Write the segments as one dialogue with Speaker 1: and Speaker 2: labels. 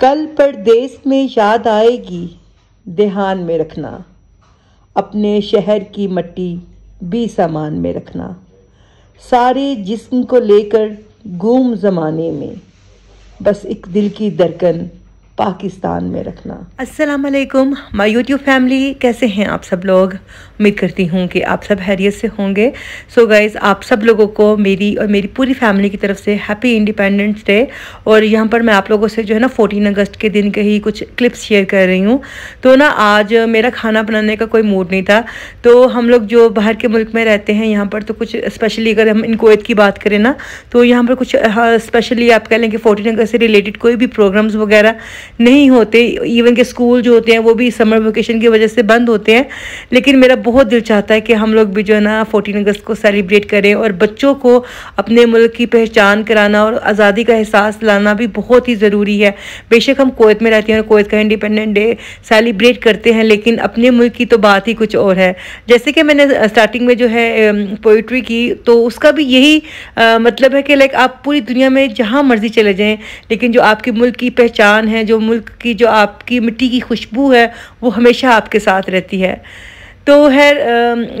Speaker 1: कल परदेस में याद आएगी देहान में रखना अपने शहर की मट्टी भी सामान में रखना सारे जिस्म को लेकर घूम जमाने में बस एक दिल की धड़कन पाकिस्तान में रखना अस्सलाम वालेकुम माय यूट्यूब फैमिली कैसे हैं आप सब लोग उम्मीद करती हूँ कि आप सब हैरियत से होंगे सो so गाइज़ आप सब लोगों को मेरी और मेरी पूरी फैमिली की तरफ से हैप्पी इंडिपेंडेंस डे और यहाँ पर मैं आप लोगों से जो है ना 14 अगस्त के दिन के ही कुछ क्लिप्स शेयर कर रही हूँ तो ना आज मेरा खाना बनाने का कोई मूड नहीं था तो हम लोग जो बाहर के मुल्क में रहते हैं यहाँ पर तो कुछ स्पेशली अगर हम इनकोत की बात करें ना तो यहाँ पर कुछ स्पेशली हाँ, आप कह लें कि फोर्टीन अगस्त से रिलेटेड कोई भी प्रोग्राम्स वगैरह नहीं होते इवन के स्कूल जो होते हैं वो भी समर वेकेशन की वजह से बंद होते हैं लेकिन मेरा बहुत दिल चाहता है कि हम लोग भी जो है ना फोर्टीन अगस्त को सेलिब्रेट करें और बच्चों को अपने मुल्क की पहचान कराना और आज़ादी का एहसास लाना भी बहुत ही ज़रूरी है बेशक हम कोत में रहते हैं और कोत का इंडिपेंडेंट डे सेलिब्रेट करते हैं लेकिन अपने मुल्क की तो बात ही कुछ और है जैसे कि मैंने स्टार्टिंग में जो है पोइट्री की तो उसका भी यही आ, मतलब है कि लाइक आप पूरी दुनिया में जहाँ मर्ज़ी चले जाएँ लेकिन जो आपके मुल्क की पहचान है जो जो मुल्क की जो आपकी मिट्टी की खुशबू है वो हमेशा आपके साथ रहती है तो खैर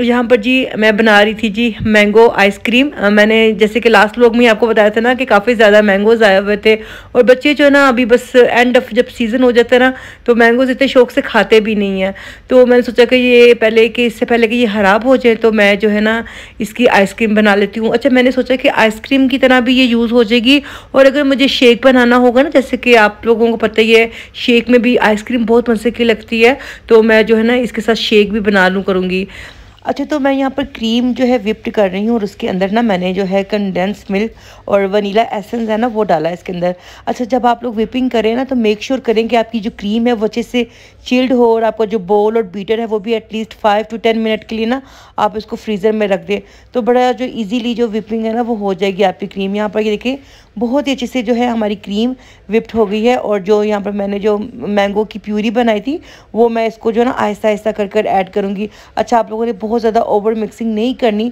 Speaker 1: यहाँ पर जी मैं बना रही थी जी मैंगो आइसक्रीम मैंने जैसे कि लास्ट लोग में आपको बताया था ना कि काफ़ी ज़्यादा मैंगोज आए हुए थे और बच्चे जो है ना अभी बस एंड ऑफ जब सीज़न हो जाता है ना तो मैंगोज इतने शौक से खाते भी नहीं हैं तो मैंने सोचा कि ये पहले कि इससे पहले कि ये ख़राब हो जाए तो मैं जो है ना इसकी आइसक्रीम बना लेती हूँ अच्छा मैंने सोचा कि आइसक्रीम की तरह भी ये यूज़ हो जाएगी और अगर मुझे शेक बनाना होगा ना जैसे कि आप लोगों को पता ही है शेक में भी आइसक्रीम बहुत मज़े की लगती है तो मैं जो है ना इसके साथ शेक भी बना चालू करूँगी अच्छा तो मैं यहाँ पर क्रीम जो है विप्ड कर रही हूँ और उसके अंदर ना मैंने जो है कंडेंस मिल्क और वनीला एसेंस है ना वो डाला है इसके अंदर अच्छा जब आप लोग विपिंग करें ना तो मेक श्योर sure करें कि आपकी जो क्रीम है वो अच्छे से चिल्ड हो और आपका जो बोल और बीटर है वो भी at least five to ten minute के लिए ना आप इसको फ्रीज़र में रख दें तो बड़ा जो ईजीली जो विपिंग है ना वो हो जाएगी आपकी क्रीम यहाँ पर ये देखिए बहुत ही अच्छे से जो है हमारी क्रीम विप्ड हो गई है और जो यहाँ पर मैंने जो मैंगो की प्यूरी बनाई थी वो मैं इसको जो ना आहिस्ता आहिस्ता कर कर ऐड करूँगी अच्छा आप लोगों ने बहुत बहुत ज़्यादा ओवर मिक्सिंग नहीं करनी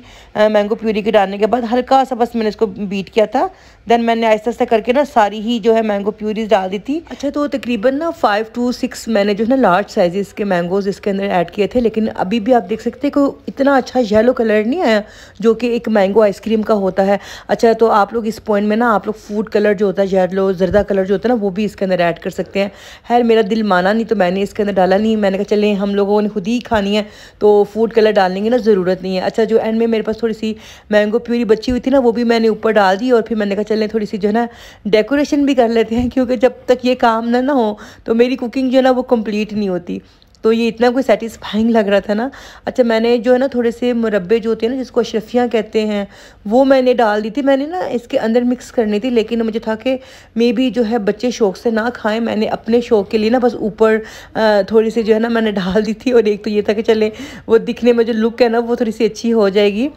Speaker 1: मैंगो प्यूरी के डालने के बाद हल्का सा बस मैंने इसको बीट किया था देन मैंने आहिस्ता आहिस्ता करके ना सारी ही जो है मैंगो प्यूरीज डाल दी थी अच्छा तो तकरीबन ना फाइव टू सिक्स मैंने जो है ना लार्ज साइज के मैंगोज़ इसके अंदर ऐड किए थे लेकिन अभी भी आप देख सकते हैं कि इतना अच्छा येलो कलर नहीं आया जो कि एक मैंगो आइसक्रीम का होता है अच्छा तो आप लोग इस पॉइंट में ना आप लोग फूड कलर जो होता है येलो जरदा कलर जो होता है ना वो भी इसके अंदर ऐड कर सकते हैं खैर मेरा दिल माना नहीं तो मैंने इसके अंदर डाला नहीं मैंने कहा चलें हम लोगों ने खुद ही खानी है तो फूड कलर डाल डालने की ना ज़रूरत नहीं है अच्छा जो एंड में मेरे पास थोड़ी सी मैंगो प्यूरी बची हुई थी ना वो भी मैंने ऊपर डाल दी और फिर मैंने कहा चलें थोड़ी सी जो है ना डेकोरेशन भी कर लेते हैं क्योंकि जब तक ये काम ना ना हो तो मेरी कुकिंग जो है ना वो कम्प्लीट नहीं होती तो ये इतना कोई सेटिस्फाइंग लग रहा था ना अच्छा मैंने जो है ना थोड़े से मुरबे जो होते हैं ना जिसको अशरफियाँ कहते हैं वो मैंने डाल दी थी मैंने ना इसके अंदर मिक्स करनी थी लेकिन मुझे था कि मे भी जो है बच्चे शौक से ना खाएं मैंने अपने शौक के लिए ना बस ऊपर थोड़ी सी जो है ना मैंने डाल दी थी और एक तो ये था कि चले वो दिखने में जो लुक है ना वो थोड़ी सी अच्छी हो जाएगी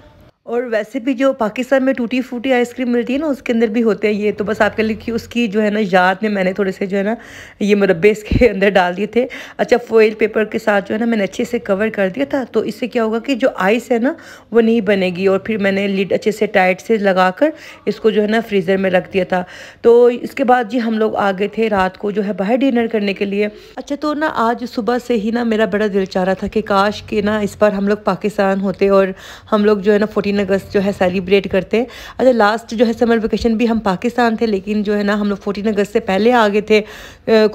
Speaker 1: और वैसे भी जो पाकिस्तान में टूटी फूटी आइसक्रीम मिलती है ना उसके अंदर भी होते हैं ये तो बस आपके लिए कि उसकी जो है ना याद में मैंने थोड़े से जो है ना ये मुरबे इसके अंदर डाल दिए थे अच्छा फोइल पेपर के साथ जो है ना मैंने अच्छे से कवर कर दिया था तो इससे क्या होगा कि जो आइस है ना वो नहीं बनेगी और फिर मैंने लिड अच्छे से टाइट से लगा कर इसको जो है ना फ्रीज़र में रख दिया था तो इसके बाद जी हम लोग आ गए थे रात को जो है बाहर डिनर करने के लिए अच्छा तो ना आज सुबह से ही ना मेरा बड़ा दिल चाह रहा था कि काश के ना इस बार हम लोग पाकिस्तान होते और हम लोग जो है ना फोटी तीन अगस्त जो है सेलिब्रेट करते हैं अच्छा लास्ट जो है समर वेकेशन भी हम पाकिस्तान थे लेकिन जो है ना हम लोग फोर्टीन अगस्त से पहले आ गए थे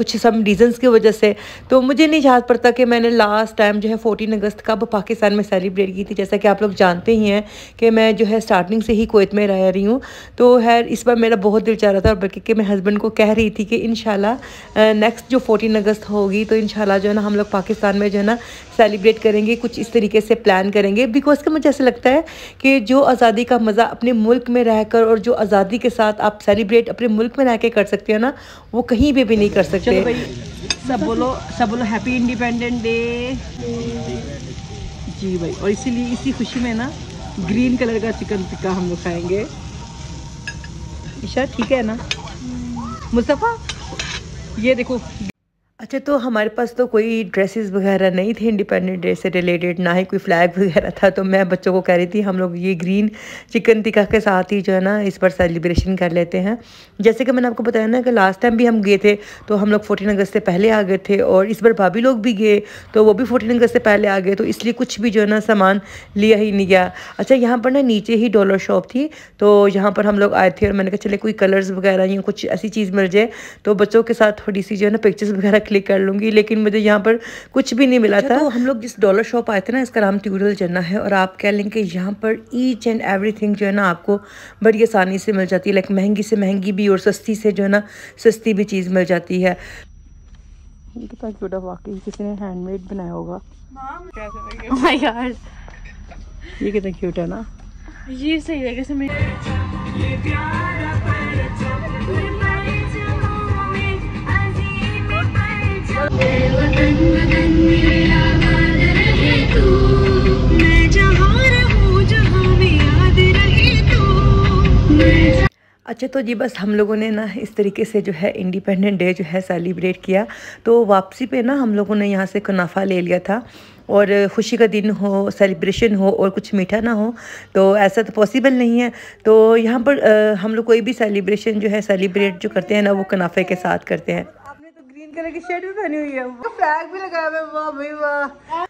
Speaker 1: कुछ सब रीज़न्स की वजह से तो मुझे नहीं याद पड़ता कि मैंने लास्ट टाइम जो है फोर्टीन अगस्त कब पाकिस्तान में सेलिब्रेट की थी जैसा कि आप लोग जानते ही हैं कि मैं जो है स्टार्टिंग से ही कोत में रह रही हूँ तो है इस बार मेरा बहुत दिल चाह रहा था और बल्कि मैं हस्बैंड को कह रही थी कि इन नेक्स्ट जो फोर्टीन अगस्त होगी तो इन जो है ना हम लोग पाकिस्तान में जो है ना सेलिब्रेट करेंगे कुछ इस तरीके से प्लान करेंगे बिकॉज के मुझे ऐसा लगता है कि कि जो आज़ादी का मज़ा अपने मुल्क में रहकर और जो आज़ादी के साथ आप सेलिब्रेट अपने मुल्क में रह कर कर सकते हैं ना वो कहीं भी भी नहीं कर सकते भाई सब बोलो सब बोलो हैप्पी इंडिपेंडेंट डे जी भाई और इसीलिए इसी खुशी में ना ग्रीन कलर का चिकन टिक्का हम लोग खाएंगे ईशा ठीक है ना मुस्तफ़ा ये देखो अच्छा तो हमारे पास तो कोई ड्रेसेस वगैरह नहीं थे इंडिपेंडेंट डे से रिलेटेड ना ही कोई फ्लैग वगैरह था तो मैं बच्चों को कह रही थी हम लोग ये ग्रीन चिकन टिका के साथ ही जो है ना इस पर सेलिब्रेशन कर लेते हैं जैसे कि मैंने आपको बताया ना कि लास्ट टाइम भी हम गए थे तो हम लोग फोर्टीन अगस्त से पहले आ गए थे और इस बार भाभी लोग भी गए तो वो भी फोर्टीन अगस्त से पहले आ गए तो इसलिए कुछ भी जो है ना सामान लिया ही नहीं गया अच्छा यहाँ पर ना नीचे ही डॉलर शॉप थी तो यहाँ पर हम लोग आए थे और मैंने कहा चले कोई कलर्स वगैरह या कुछ ऐसी चीज़ मिल जाए तो बच्चों के साथ थोड़ी सी जो है ना पिक्चर्स वगैरह क्लिक कर लूँगी लेकिन मुझे यहाँ पर कुछ भी नहीं मिला अच्छा, तो था तो हम लोग जिस डॉलर शॉप आए थे ना इसका नाम ट्यूरियल जन्ना है और आप कह लेंगे यहाँ पर ईच एंड एवरी जो है ना आपको बड़ी आसानी से मिल जाती है लाइक महंगी से महंगी भी और सस्ती से जो है ना सस्ती भी चीज़ मिल जाती है तो वाकई किसी ने हैंडमेड बनाया होगा माय गॉड oh ये कितना क्यूट है ना ये सही है कैसे मैं अच्छा तो जी बस हम लोगों ने ना इस तरीके से जो है इंडिपेंडेंट डे जो है सेलिब्रेट किया तो वापसी पे ना हम लोगों ने यहाँ से कनाफा ले लिया था और ख़ुशी का दिन हो सेलिब्रेशन हो और कुछ मीठा ना हो तो ऐसा तो पॉसिबल नहीं है तो यहाँ पर आ, हम लोग कोई भी सेलिब्रेशन जो है सेलिब्रेट जो करते हैं ना वो कनाफे के साथ करते हैं आपने तो ग्रीन कलर की शर्ट भी पहनी हुई है फ्लैग भी लगाया हुआ भाई वाह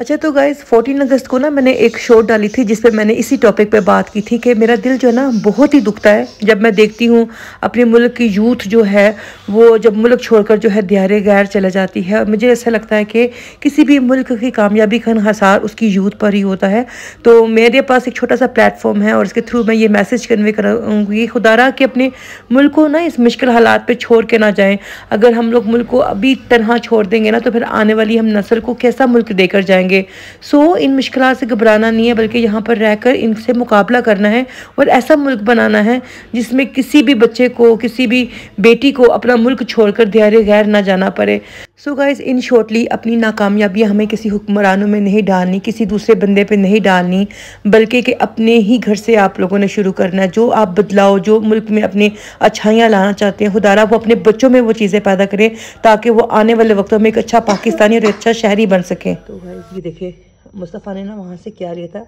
Speaker 1: अच्छा तो गाइज 14 अगस्त को ना मैंने एक शो डाली थी जिस पर मैंने इसी टॉपिक पे बात की थी कि मेरा दिल जो है ना बहुत ही दुखता है जब मैं देखती हूँ अपने मुल्क की यूथ जो है वो जब मुल्क छोड़कर जो है दियारे गैर चले जाती है और मुझे ऐसा लगता है कि किसी भी मुल्क की कामयाबी का हसार उसकी यूथ पर ही होता है तो मेरे पास एक छोटा सा प्लेटफॉर्म है और इसके थ्रू मैं ये मैसेज कन्वे करूँगी खुदारा कि अपने मुल्क को ना इस मुश्किल हालात पर छोड़ के ना जाएँ अगर हम लोग मुल्क को अभी तनहा छोड़ देंगे ना तो फिर आने वाली हम नस्ल को कैसा मुल्क देकर जाएंगे जाएंगे सो so, इन मुश्किल से घबराना नहीं है बल्कि यहाँ पर रहकर इनसे मुकाबला करना है और ऐसा मुल्क बनाना है जिसमें किसी भी बच्चे को किसी भी बेटी को अपना मुल्क छोड़कर कर गैर ना जाना पड़े सो गाइज़ इन शॉर्टली अपनी नाकामयाबी हमें किसी हुक्मरानों में नहीं डालनी किसी दूसरे बंदे पे नहीं डालनी बल्कि कि अपने ही घर से आप लोगों ने शुरू करना है जो आप बदलाव जो मुल्क में अपनी अच्छाइयाँ लाना चाहते हैं खुदारा वो अपने बच्चों में वो चीज़ें पैदा करें ताकि वो आने वाले वक्त में एक अच्छा पाकिस्तानी और अच्छा शहरी बन सकें तो ये देखें मुस्तफ़ा ने ना वहाँ से क्या लिया था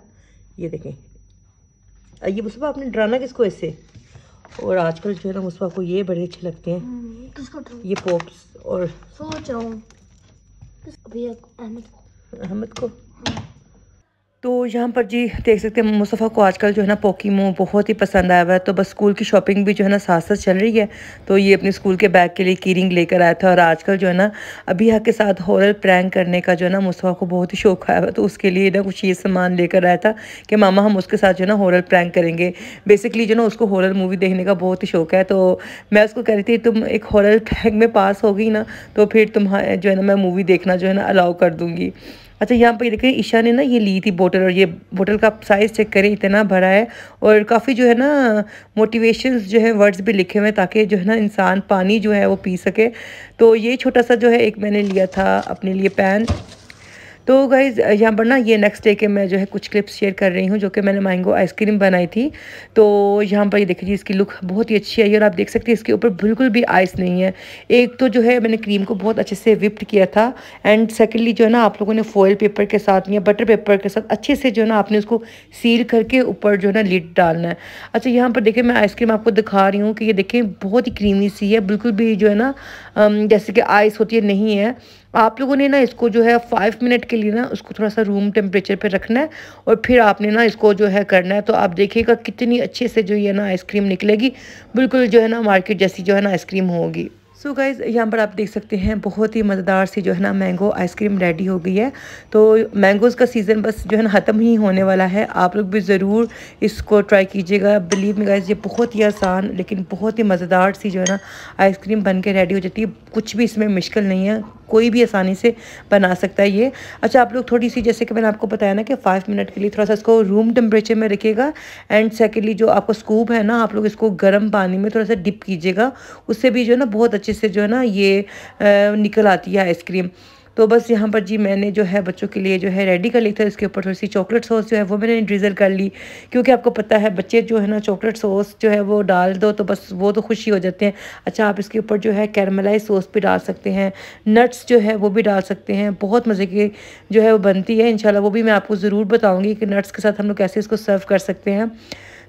Speaker 1: ये देखें ये मुस्तफ़ा आपने डराना किसको ऐसे और आजकल जो है ना मुस्तफ़ा को ये बड़े अच्छे लगते हैं हम्म, किसको ये पोप्स और सोच रहा हूँ अहमद को को हाँ। यहाँ पर जी देख सकते हैं मुस्तफ़ा को आजकल जो है ना पोकीमो बहुत ही पसंद आया हुआ है तो बस स्कूल की शॉपिंग भी जो है ना साथ साथ चल रही है तो ये अपने स्कूल के बैग के लिए की रिंग लेकर आया था और आजकल जो है ना अभी के साथ हॉरर प्रैंक करने का जो है ना मुस्तफ़ा को बहुत ही शौक आया हुआ तो उसके लिए ना कुछ ये सामान लेकर आया था कि मामा हम उसके साथ जो है ना हॉरर प्रैंक करेंगे बेसिकली जो ना उसको हॉरर मूवी देखने का बहुत ही शौक है तो मैं उसको कह रही थी तुम एक हॉरर प्रैंक में पास हो गई ना तो फिर तुम जो है ना मैं मूवी देखना जो है ना अलाउ कर दूँगी अच्छा यहाँ पर देखें ईशा ने ना ये ली थी बोटल और ये बोटल का साइज़ चेक करें इतना भरा है और काफ़ी जो है ना मोटिवेशन जो है वर्ड्स भी लिखे हुए हैं ताकि जो है ना इंसान पानी जो है वो पी सके तो ये छोटा सा जो है एक मैंने लिया था अपने लिए पैन तो गाइज़ यहाँ पर ना ये नेक्स्ट डे के मैं जो है कुछ क्लिप्स शेयर कर रही हूँ जो कि मैंने मैंगो आइसक्रीम बनाई थी तो यहाँ पर ये देखिए इसकी लुक बहुत ही अच्छी आई है और आप देख सकते हैं इसके ऊपर बिल्कुल भी आइस नहीं है एक तो जो है मैंने क्रीम को बहुत अच्छे से विप्ट किया था एंड सेकेंडली जो है ना आप लोगों ने फॉयल पेपर के साथ या बटर पेपर के साथ अच्छे से जो है ना आपने उसको सील करके ऊपर जो है ना लिड डालना है अच्छा यहाँ पर देखिए मैं आइसक्रीम आपको दिखा रही हूँ कि ये देखें बहुत ही क्रीमी सी है बिल्कुल भी जो है ना जैसे कि आइस होती है नहीं है आप लोगों ने ना इसको जो है फाइव मिनट के लिए ना उसको थोड़ा सा रूम टेम्परेचर पे रखना है और फिर आपने ना इसको जो है करना है तो आप देखिएगा कितनी अच्छे से जो ये ना आइसक्रीम निकलेगी बिल्कुल जो है ना मार्केट जैसी जो है ना आइसक्रीम होगी सो so गाइज़ यहाँ पर आप देख सकते हैं बहुत ही मज़ेदार सी जो है ना मैंगो आइसक्रीम रेडी हो गई है तो मैंगोज़ का सीज़न बस जो है ना ख़त्म ही होने वाला है आप लोग भी ज़रूर इसको ट्राई कीजिएगा बिलीव में गाइज़ ये बहुत ही आसान लेकिन बहुत ही मज़ेदार सी जो है ना आइसक्रीम बन के रेडी हो जाती है कुछ भी इसमें मुश्किल नहीं है कोई भी आसानी से बना सकता है ये अच्छा आप लोग थोड़ी सी जैसे कि मैंने आपको बताया ना कि फाइव मिनट के लिए थोड़ा सा इसको रूम टेम्परेचर में रखिएगा एंड सेकेंडली जो आपका स्कूप है ना आप लोग इसको गर्म पानी में थोड़ा सा डिप कीजिएगा उससे भी जो है ना बहुत अच्छे से जो है ना ये निकल आती है आइसक्रीम तो बस यहाँ पर जी मैंने जो है बच्चों के लिए जो है रेडी कर ली था इसके ऊपर थोड़ी सी चॉकलेट सॉस जो है वो मैंने ड्रिजल कर ली क्योंकि आपको पता है बच्चे जो है ना चॉकलेट सॉस जो है वो डाल दो तो बस वो तो खुशी हो जाते हैं अच्छा आप इसके ऊपर जो है कैरमलाइज सॉस भी डाल सकते हैं नट्स जो है वो भी डाल सकते हैं बहुत मज़े की जो है वो बनती है इन वो भी मैं आपको ज़रूर बताऊँगी कि नट्स के साथ हम लोग कैसे इसको सर्व कर सकते हैं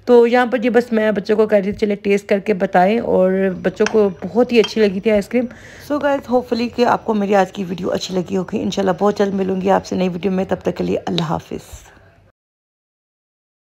Speaker 1: तो यहाँ पर ये बस मैं बच्चों को कह रही थी चले टेस्ट करके बताएं और बच्चों को बहुत ही अच्छी लगी थी आइसक्रीम सो गाइज होपफुली कि आपको मेरी आज की वीडियो अच्छी लगी होगी इंशाल्लाह बहुत जल्द मिलूंगी आपसे नई वीडियो में तब तक के लिए अल्लाह हाफिज़